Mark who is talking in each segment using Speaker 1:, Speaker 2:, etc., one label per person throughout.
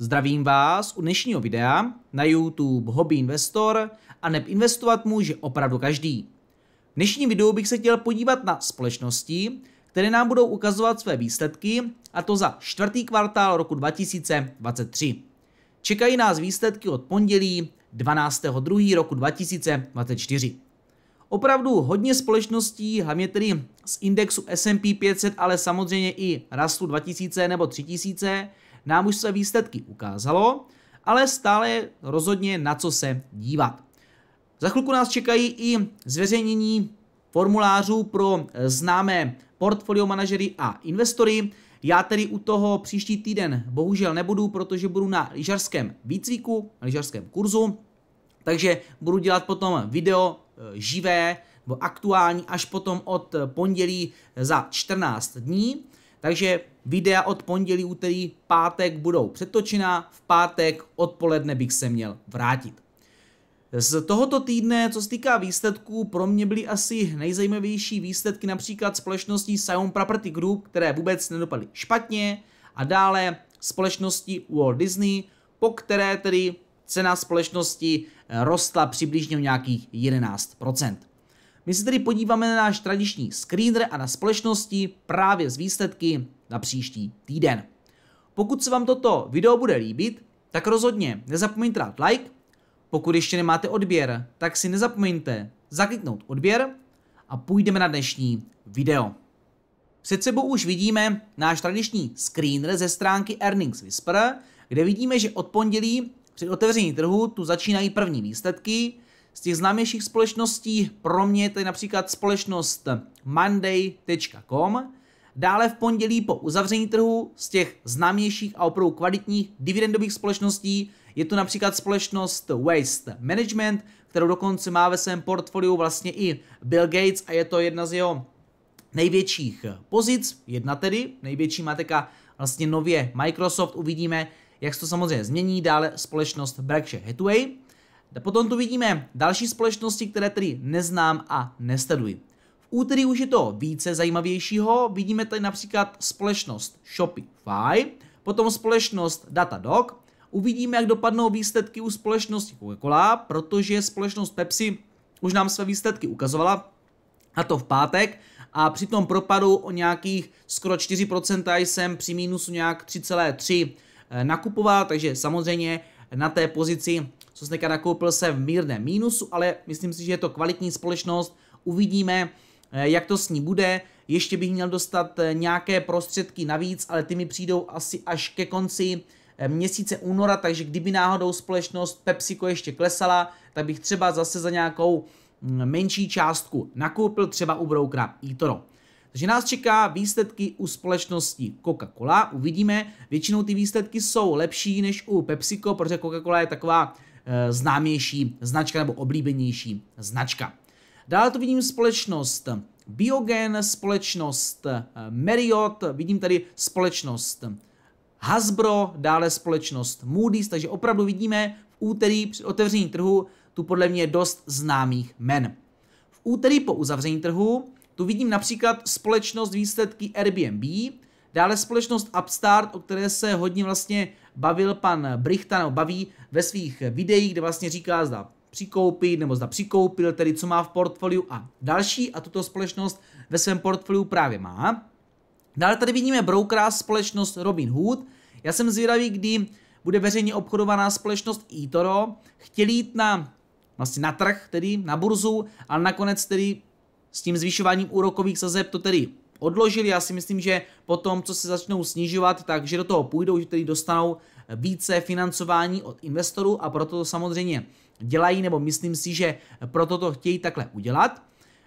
Speaker 1: Zdravím vás u dnešního videa na YouTube Hobby Investor a neb investovat může opravdu každý. V dnešním videu bych se chtěl podívat na společnosti, které nám budou ukazovat své výsledky a to za čtvrtý kvartál roku 2023. Čekají nás výsledky od pondělí 12.2. roku 2024. Opravdu hodně společností, hlavně tedy z indexu S&P 500, ale samozřejmě i rastu 2000 nebo 3000, nám už se výsledky ukázalo, ale stále rozhodně na co se dívat. Za chvilku nás čekají i zveřejnění formulářů pro eh, známé portfolio manažery a investory. Já tedy u toho příští týden bohužel nebudu, protože budu na lyžařském výcviku, na lyžařském kurzu, takže budu dělat potom video eh, živé aktuální až potom od pondělí za 14 dní. Takže Videa od pondělí, úterý, pátek budou přetočená, v pátek odpoledne bych se měl vrátit. Z tohoto týdne, co se týká výsledků, pro mě byly asi nejzajímavější výsledky například společnosti Sion Property Group, které vůbec nedopadly špatně, a dále společnosti Walt Disney, po které tedy cena společnosti eh, rostla přibližně o nějakých 11%. My se tedy podíváme na náš tradiční screener a na společnosti právě z výsledky na příští týden. Pokud se vám toto video bude líbit, tak rozhodně nezapomeňte dát like. Pokud ještě nemáte odběr, tak si nezapomeňte zakliknout odběr a půjdeme na dnešní video. Před sebou už vidíme náš tradiční screener ze stránky Earnings Whisper, kde vidíme, že od pondělí při otevření trhu tu začínají první výsledky, z těch známějších společností pro mě je tady například společnost monday.com, Dále v pondělí po uzavření trhu z těch známějších a opravdu kvalitních dividendových společností je to například společnost Waste Management, kterou dokonce má ve svém portfoliu vlastně i Bill Gates a je to jedna z jeho největších pozic, jedna tedy, největší má teďka vlastně nově Microsoft, uvidíme, jak se to samozřejmě změní, dále společnost Berkshire Hathaway. Potom tu vidíme další společnosti, které tedy neznám a nesleduji. V úterý už je to více zajímavějšího, vidíme tady například společnost Shopify, potom společnost Datadog, uvidíme, jak dopadnou výsledky u společnosti Coca-Cola, protože společnost Pepsi už nám své výsledky ukazovala, a to v pátek, a při tom propadu o nějakých skoro 4% jsem při mínusu nějak 3,3 eh, nakupoval, takže samozřejmě na té pozici co Sosneka nakoupil se v mírném mínusu, ale myslím si, že je to kvalitní společnost. Uvidíme, eh, jak to s ní bude. Ještě bych měl dostat eh, nějaké prostředky navíc, ale ty mi přijdou asi až ke konci eh, měsíce února, takže kdyby náhodou společnost PepsiCo ještě klesala, tak bych třeba zase za nějakou mm, menší částku nakoupil třeba u broukra eToro. Takže nás čeká výsledky u společnosti Coca-Cola, uvidíme, většinou ty výsledky jsou lepší než u PepsiCo, protože Coca-Cola je taková Eh, známější značka nebo oblíbenější značka. Dále tu vidím společnost eh, Biogen, společnost eh, Marriott, vidím tady společnost Hasbro, dále společnost Moody's, takže opravdu vidíme v úterý při otevření trhu tu podle mě dost známých men. V úterý po uzavření trhu tu vidím například společnost výsledky Airbnb, Dále společnost Upstart, o které se hodně vlastně bavil pan Brichta, nebo baví ve svých videích, kde vlastně říká, zda přikoupit, nebo zda přikoupil, tedy co má v portfoliu a další a tuto společnost ve svém portfoliu právě má. Dále tady vidíme brokera společnost Robinhood. Já jsem zvědavý, kdy bude veřejně obchodovaná společnost eToro, chtěl jít na, vlastně na trh, tedy na burzu, ale nakonec tedy s tím zvyšováním úrokových sazeb to tedy odložili. Já si myslím, že po tom, co se začnou snižovat, takže do toho půjdou, že tedy dostanou více financování od investorů a proto to samozřejmě dělají, nebo myslím si, že proto to chtějí takhle udělat.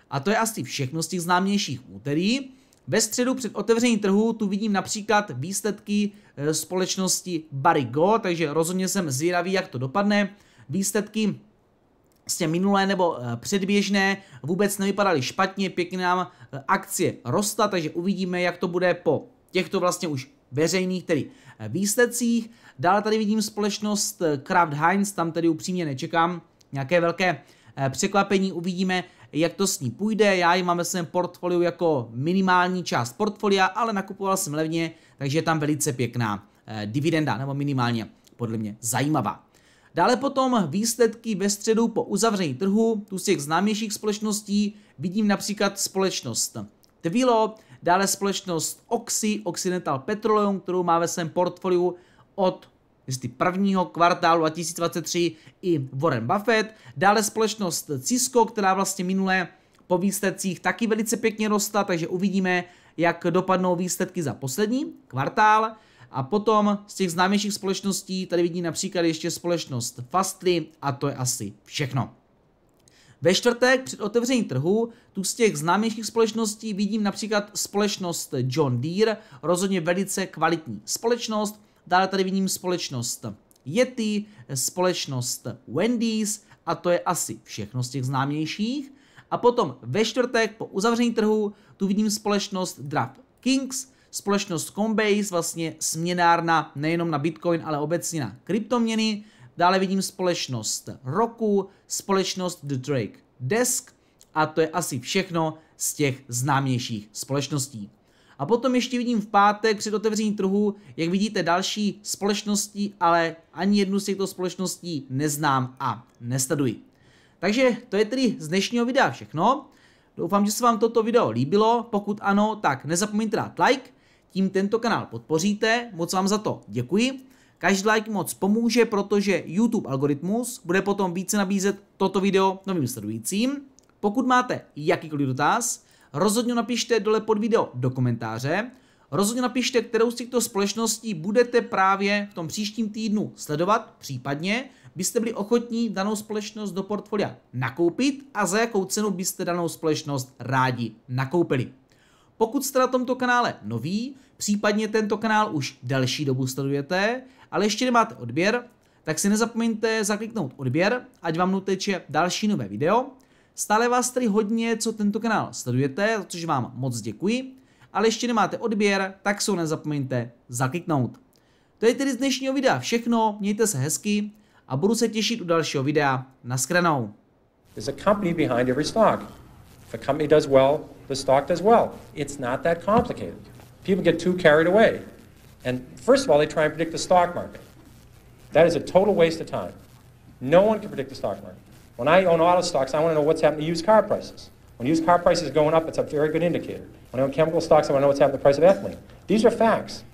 Speaker 1: A to je asi všechno z těch známějších úterý. Ve středu před otevřením trhu tu vidím například výsledky e, společnosti Barry Go, takže rozhodně jsem zvědavý, jak to dopadne. Výsledky vlastně minulé nebo eh, předběžné vůbec nevypadaly špatně, pěkně nám eh, akcie rostla, takže uvidíme, jak to bude po těchto vlastně už veřejných tedy eh, výsledcích. Dále tady vidím společnost Kraft Heinz, tam tedy upřímně nečekám nějaké velké překvapení, uvidíme, jak to s ní půjde. Já ji mám ve svém portfoliu jako minimální část portfolia, ale nakupoval jsem levně, takže je tam velice pěkná dividenda, nebo minimálně podle mě zajímavá. Dále potom výsledky ve středu po uzavření trhu, tu z těch známějších společností vidím například společnost Twilo, dále společnost Oxy, Occidental Petroleum, kterou má ve svém portfoliu od jestli prvního kvartálu 2023 i Warren Buffett, dále společnost Cisco, která vlastně minule po výsledcích taky velice pěkně rostla, takže uvidíme, jak dopadnou výsledky za poslední kvartál. A potom z těch známějších společností tady vidí například ještě společnost Fastly a to je asi všechno. Ve čtvrtek před otevřením trhu tu z těch známějších společností vidím například společnost John Deere, rozhodně velice kvalitní společnost. Dále tady vidím společnost Yeti, společnost Wendy's a to je asi všechno z těch známějších. A potom ve čtvrtek po uzavření trhu tu vidím společnost Draft Kings, společnost Coinbase, vlastně směnárna nejenom na Bitcoin, ale obecně na kryptoměny. Dále vidím společnost Roku, společnost The Drake Desk a to je asi všechno z těch známějších společností. A potom ještě vidím v pátek před otevřením trhu, jak vidíte, další společnosti, ale ani jednu z těchto společností neznám a nestaduji. Takže to je tedy z dnešního videa všechno. Doufám, že se vám toto video líbilo, pokud ano, tak nezapomeňte dát like, tím tento kanál podpoříte. Moc vám za to děkuji. Každý like moc pomůže, protože YouTube algoritmus bude potom více nabízet toto video novým sledujícím. Pokud máte jakýkoliv dotaz, rozhodně napište dole pod video do komentáře. Rozhodně napište, kterou z těchto společností budete právě v tom příštím týdnu sledovat, případně byste byli ochotní danou společnost do portfolia nakoupit a za jakou cenu byste danou společnost rádi nakoupili. Pokud jste na tomto kanále noví, případně tento kanál už další dobu sledujete, ale ještě nemáte odběr, tak si nezapomeňte zakliknout odběr, ať vám nuteče další nové video. Stále vás tady hodně, co tento kanál sledujete, za což vám moc děkuji, ale ještě nemáte odběr, tak se nezapomeňte zakliknout. To je tedy z dnešního videa všechno, mějte se hezky a budu se těšit u dalšího videa. Naschranou. There's a company behind every stock. If a company does well, the stock does well. It's not that complicated. People get too carried away. And first of all, they try and predict the stock market. That is a total waste of time. No one can predict the stock market. When I own auto stocks, I want to know what's happening to used car prices. When used car prices are going up, it's a very good indicator. When I own chemical stocks, I want to know what's happening to the price of ethylene. These are facts.